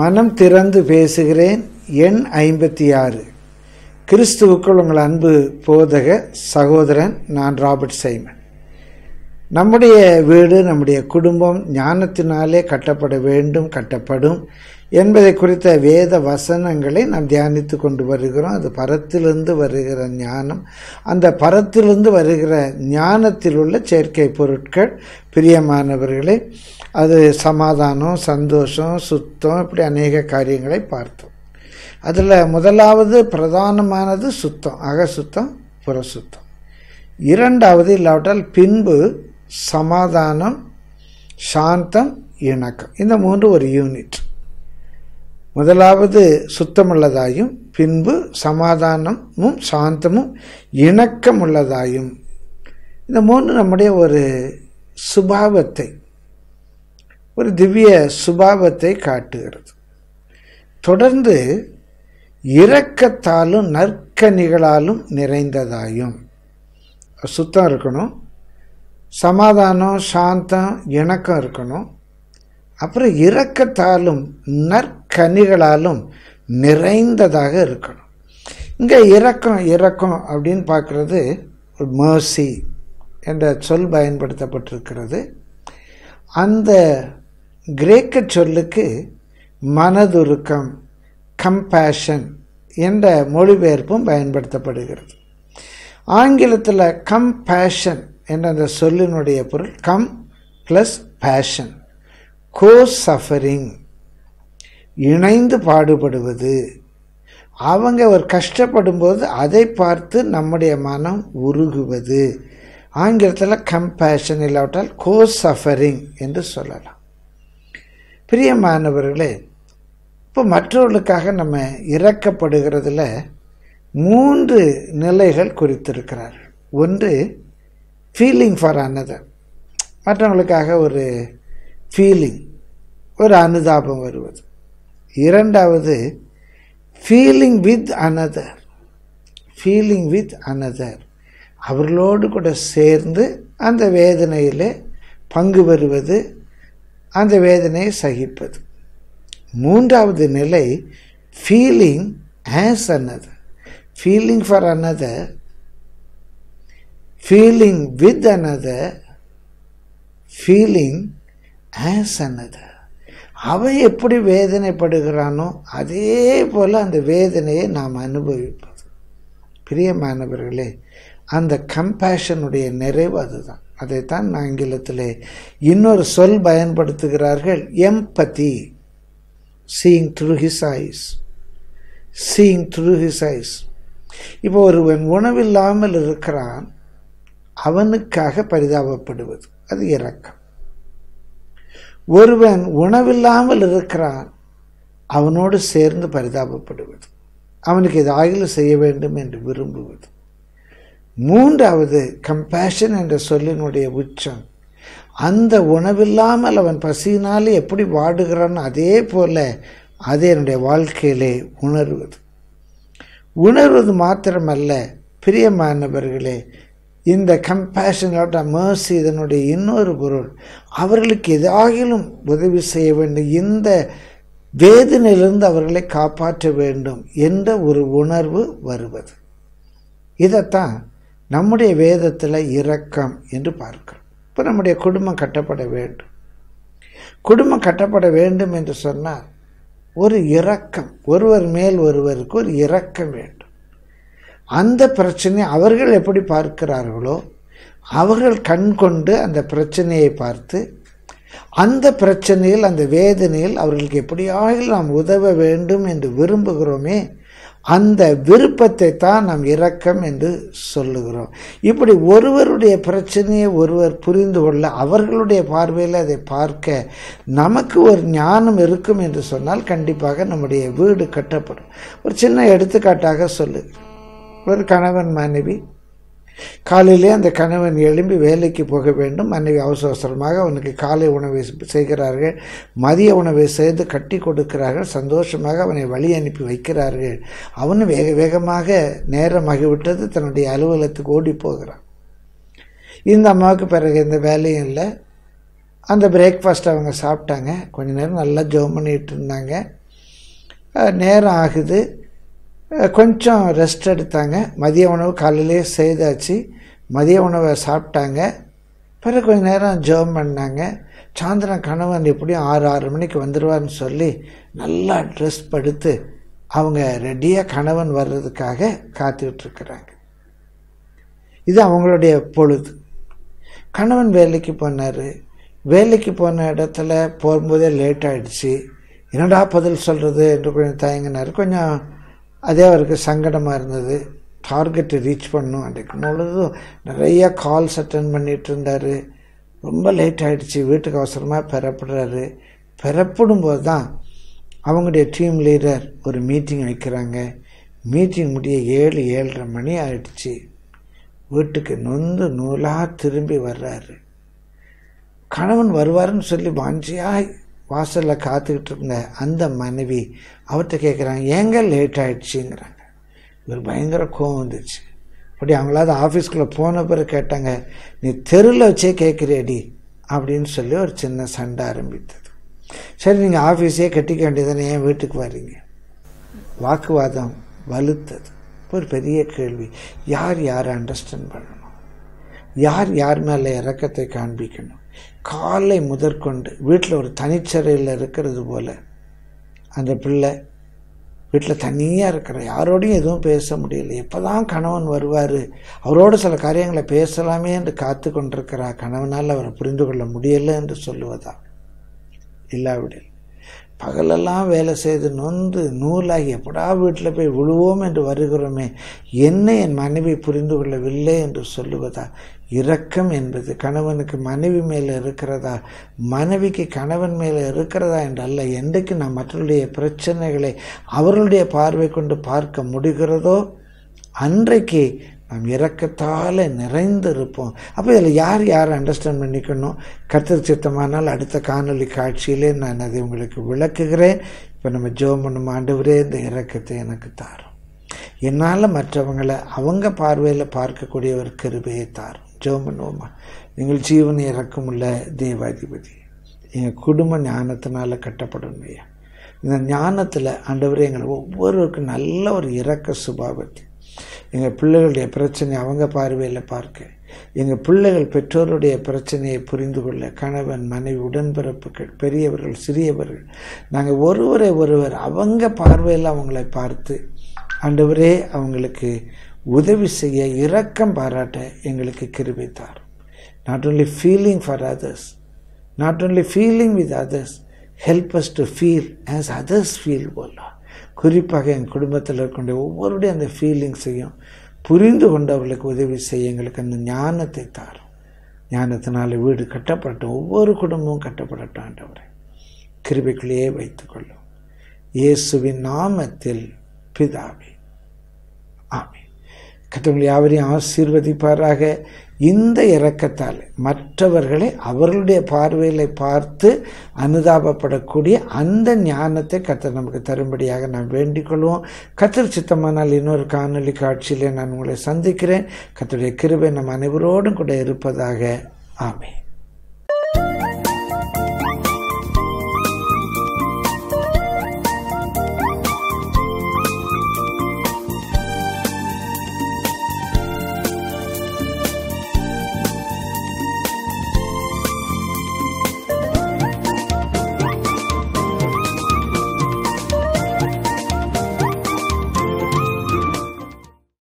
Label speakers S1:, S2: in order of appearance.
S1: மனம் திறந்து பேசுகிறேன் எண் ஐம்பத்தி ஆறு கிறிஸ்துவுக்குள் உங்கள் அன்பு போதக சகோதரன் நான் ராபர்ட் சைமன் நம்முடைய வீடு நம்முடைய குடும்பம் ஞானத்தினாலே கட்டப்பட வேண்டும் கட்டப்படும் என்பதை குறித்த வேத வசனங்களை நாம் தியானித்து கொண்டு வருகிறோம் அது பரத்திலிருந்து வருகிற ஞானம் அந்த பரத்திலிருந்து வருகிற ஞானத்தில் உள்ள செயற்கை பொருட்கள் பிரியமானவர்களே அது சமாதானம் சந்தோஷம் சுத்தம் இப்படி அநேக காரியங்களை பார்த்தோம் அதில் முதலாவது பிரதானமானது சுத்தம் அக சுத்தம் புற சுத்தம் இரண்டாவது இல்லாவிட்டால் பின்பு சமாதானம் சாந்தம் இணக்கம் இந்த மூன்று ஒரு யூனிட் முதலாவது சுத்தமுள்ளதாயும் பின்பு சமாதானமும் சாந்தமும் இணக்கம் உள்ளதாயும் இந்த மூன்று நம்முடைய ஒரு சுபாவத்தை ஒரு திவ்ய சுபாவத்தை காட்டுகிறது தொடர்ந்து இரக்கத்தாலும் நற்கனிகளாலும் நிறைந்ததாயும் சுத்தம் இருக்கணும் சமாதானம் சாந்தம் இணக்கம் இருக்கணும் அப்புறம் இரக்கத்தாலும் நற்கனிகளாலும் நிறைந்ததாக இருக்கணும் இங்கே இறக்கம் இறக்கம் அப்படின்னு பார்க்குறது மர்சி என்ற சொல் பயன்படுத்தப்பட்டிருக்கிறது அந்த கிரேக்க சொல்லுக்கு மனதுருக்கம் கம்பேஷன் என்ற மொழிபெயர்ப்பும் பயன்படுத்தப்படுகிறது ஆங்கிலத்தில் கம்பேஷன் என்ற அந்த சொல்லினுடைய பொருள் com plus passion co suffering இணைந்து பாடுபடுவது அவங்க ஒரு கஷ்டப்படும்போது அதை பார்த்து நம்முடைய மனம் உருகுவது ஆங்கிலத்தில் கம்பேஷன் இல்லாவிட்டால் கோ சஃபரிங் என்று சொல்லலாம் பிரிய மாணவர்களே இப்போ மற்றவர்களுக்காக நம்ம இறக்கப்படுகிறதுல மூன்று நிலைகள் குறித்திருக்கிறார்கள் ஒன்று ஃபீலிங் ஃபார் அனதர் மற்றவங்களுக்காக ஒரு ஃபீலிங் ஒரு அனுதாபம் வருவது இரண்டாவது feeling with another feeling with another அவர்களோடு கூட சேர்ந்து அந்த வேதனையில் பங்கு வருவது அந்த வேதனையை சகிப்பது மூன்றாவது நிலை feeling as another feeling for another feeling with another, feeling as another. அவன் எப்படி வேதனைப்படுகிறானோ அதே போல் அந்த வேதனையை நாம் அனுபவிப்பது பிரியமானவர்களே அந்த கம்பேஷனுடைய நிறைவு அதுதான் அதைத்தான் ஆங்கிலத்தில் இன்னொரு சொல் பயன்படுத்துகிறார்கள் empathy seeing through his eyes seeing through his eyes இப்போ ஒருவன் உணவில்லாமல் இருக்கிறான் அவனுக்காக பரிதாபப்படுவது அது இரக்கம் ஒருவன் உணவில்லாமல் இருக்கிறான் அவனோடு சேர்ந்து பரிதாபப்படுவது அவனுக்கு இது ஆயுள் செய்ய வேண்டும் என்று விரும்புவது மூன்றாவது கம்பேஷன் என்ற சொல்லினுடைய உச்சம் அந்த உணவில்லாமல் அவன் பசியினாலே எப்படி வாடுகிறான் அதே போல அது என்னுடைய வாழ்க்கையிலே உணர்வது உணர்வது மாத்திரமல்ல பிரியமானவர்களே இந்த கம்பேஷனட் மேர்சி இதனுடைய இன்னொரு பொருள் அவர்களுக்கு எதாகிலும் உதவி செய்ய வேண்டும் இந்த வேதனையிலிருந்து அவர்களை காப்பாற்ற வேண்டும் என்ற ஒரு உணர்வு வருவது இதைத்தான் நம்முடைய வேதத்தில் இரக்கம் என்று பார்க்கிறோம் இப்போ நம்முடைய குடும்பம் கட்டப்பட வேண்டும் குடும்பம் கட்டப்பட வேண்டும் என்று சொன்னால் ஒரு இரக்கம் ஒருவர் மேல் ஒருவருக்கு ஒரு இரக்கம் வேண்டும் அந்த பிரச்சனை அவர்கள் எப்படி பார்க்கிறார்களோ அவர்கள் கண் கொண்டு அந்த பிரச்சனையை பார்த்து அந்த பிரச்சனையில் அந்த வேதனையில் அவர்களுக்கு எப்படியாக நாம் உதவ வேண்டும் என்று விரும்புகிறோமே அந்த விருப்பத்தை தான் நாம் இரக்கம் என்று சொல்லுகிறோம் இப்படி ஒருவருடைய பிரச்சனையை ஒருவர் புரிந்து கொள்ள அவர்களுடைய பார்வையில் அதை பார்க்க நமக்கு ஒரு ஞானம் இருக்கும் என்று சொன்னால் கண்டிப்பாக நம்முடைய வீடு கட்டப்படும் ஒரு சின்ன எடுத்துக்காட்டாக சொல்லு ஒரு கணவன் மனைவி காலையிலே அந்த கணவன் எழும்பி வேலைக்கு போக வேண்டும் மனைவி அவசர அவசரமாக அவனுக்கு காலை உணவை செய்கிறார்கள் மதிய உணவை சேர்ந்து கட்டி கொடுக்கிறார்கள் சந்தோஷமாக அவனை வழி அனுப்பி வைக்கிறார்கள் அவனும் வேக வேகமாக நேரமாகிவிட்டது தன்னுடைய அலுவலகத்துக்கு ஓடி போகிறான் இந்த அம்மாவுக்கு பிறகு இந்த வேலையும் இல்லை அந்த பிரேக்ஃபாஸ்ட் அவங்க சாப்பிட்டாங்க கொஞ்ச நேரம் நல்லா ஜோம் பண்ணிகிட்டு இருந்தாங்க நேரம் ஆகுது கொஞ்சம் ரெஸ்ட் எடுத்தாங்க மதிய உணவு காலையிலே செய்தாச்சு மதிய உணவை சாப்பிட்டாங்க பிறகு கொஞ்சம் நேரம் ஜெபம் பண்ணாங்க சாயந்தரம் கணவன் எப்படியும் ஆறு ஆறு மணிக்கு வந்துடுவார்னு சொல்லி நல்லா ட்ரெஸ் படுத்து அவங்க ரெடியாக கணவன் வர்றதுக்காக காத்துட்ருக்குறாங்க இது அவங்களுடைய பொழுது கணவன் வேலைக்கு போனார் வேலைக்கு போன இடத்துல போகும்போதே லேட் ஆகிடுச்சு என்னடா பதில் சொல்கிறது என்று கொஞ்சம் தயங்கினார் கொஞ்சம் அதே அவருக்கு சங்கடமாக இருந்தது டார்கெட்டை ரீச் பண்ணும் அன்றைக்கு முழுதும் நிறைய கால்ஸ் அட்டன் பண்ணிகிட்டு இருந்தார் ரொம்ப லேட் ஆகிடுச்சு வீட்டுக்கு அவசரமாக பெறப்படுறாரு பெறப்படும் போது தான் அவங்களுடைய டீம் லீடர் ஒரு மீட்டிங் வைக்கிறாங்க மீட்டிங் முடிய ஏழு ஏழரை மணி ஆகிடுச்சு வீட்டுக்கு நொந்து நூலாக திரும்பி வர்றாரு கணவன் வருவாருன்னு சொல்லி வாஞ்சியாக வாசலில் காத்துக்கிட்டு இருந்த அந்த மனைவி அவர்கிட்ட கேட்குறாங்க ஏங்க லேட் ஆயிடுச்சுங்கிறாங்க இவர் பயங்கர கோவம் வந்துச்சு அப்படி அவங்களாவது ஆஃபீஸ்க்குள்ளே போன பிறகு கேட்டாங்க நீ தெருவில் வச்சே கேட்குறியடி அப்படின்னு சொல்லி ஒரு சின்ன சண்டை ஆரம்பித்தது சரி நீங்கள் ஆஃபீஸே கட்டிக்க வேண்டியதுன்னு ஏன் வீட்டுக்கு வரீங்க வாக்குவாதம் வலுத்தது ஒரு பெரிய கேள்வி யார் யாரை அண்டர்ஸ்டாண்ட் பண்ணணும் யார் யார் மேலே இறக்கத்தை காண்பிக்கணும் காலை முதற்கொண்டு வீட்டில் ஒரு தனிச்சரையில் இருக்கிறது போல் அந்த பிள்ளை வீட்டில் தனியாக இருக்கிற யாரோடையும் எதுவும் பேச முடியல எப்போ தான் கணவன் வருவார் அவரோடு சில காரியங்களை பேசலாமே என்று காத்து கொண்டிருக்கிறார் கணவனால் அவரை புரிந்து கொள்ள முடியலை என்று சொல்லுவதா இல்லாவிடில் பகலெல்லாம் வேலை செய்து நொந்து நூலாகி எப்படா வீட்டில் போய் விழுவோம் என்று வருகிறோமே என்ன என் மனைவி புரிந்து கொள்ளவில்லை என்று சொல்லுவதா இரக்கம் என்பது கணவனுக்கு மனைவி மேலே இருக்கிறதா மனைவிக்கு கணவன் மேலே இருக்கிறதா என்றல்ல என்றைக்கு நாம் மற்றவருடைய பிரச்சனைகளை அவர்களுடைய பார்வை கொண்டு பார்க்க முடிகிறதோ அன்றைக்கு நாம் இறக்கத்தால் நிறைந்து இருப்போம் அப்போ இதில் யார் யார் அண்டர்ஸ்டாண்ட் பண்ணிக்கணும் கத்திர சித்தமானால் அடுத்த காணொலி காட்சியிலே நான் அதை உங்களுக்கு விளக்குகிறேன் இப்போ நம்ம ஜோம் பண்ணும் ஆண்டவரே இந்த இறக்கத்தை எனக்கு தாரும் என்னால் மற்றவங்களை அவங்க பார்வையில் பார்க்கக்கூடிய ஒரு கிருபையை தாரும் ஜெபம் பண்ணுவோமா எங்கள் ஜீவன் இறக்கமுள்ள தேவாதிபதி எங்கள் குடும்ப ஞானத்தினால கட்டப்படணும் ஐயா இந்த ஞானத்தில் ஆண்டவரே எங்களை ஒவ்வொருவருக்கும் நல்ல ஒரு இறக்க சுபாவத்தை எங்கள் பிள்ளைகளுடைய பிரச்சனை அவங்க பார்வையில் பார்க்க எங்கள் பிள்ளைகள் பெற்றோருடைய பிரச்சனையை புரிந்து கொள்ள கணவன் மனைவி உடன்பிறப்புகள் பெரியவர்கள் சிறியவர்கள் நாங்கள் ஒருவரை ஒருவர் அவங்க பார்வையில் அவங்களை பார்த்து ஆண்டவரே அவங்களுக்கு உதவி செய்ய இரக்கம் பாராட்ட எங்களுக்கு கிருபித்தார் not only feeling for others not only feeling with others help us to feel as others feel போலாம் குறிப்பாக என் குடும்பத்தில் இருக்கக்கூடிய ஒவ்வொருடைய அந்த ஃபீலிங்ஸையும் புரிந்து கொண்டவர்களுக்கு உதவி செய்ய எங்களுக்கு அந்த ஞானத்தை தாரும் ஞானத்தினால வீடு கட்டப்படட்டும் ஒவ்வொரு குடும்பமும் கட்டப்படட்டும் ஆண்டவரை கிருபிக்குள்ளேயே வைத்துக்கொள்ளும் இயேசுவின் நாமத்தில் பிதாவி ஆமீன் கத்தவங்களை யாவரையும் ஆசீர்வதிப்பாராக இந்த இறக்கத்தால் மற்றவர்களை அவர்களுடைய பார்வையில் பார்த்து அனுதாபப்படக்கூடிய அந்த ஞானத்தை கத்தர் நமக்கு தரும்படியாக நான் வேண்டிக் கொள்வோம் கத்தர் சித்தமானால் இன்னொரு காணொலி காட்சியிலே நான் உங்களை சந்திக்கிறேன் கத்தருடைய கிருபை நம் அனைவரோடும் கூட இருப்பதாக ஆமே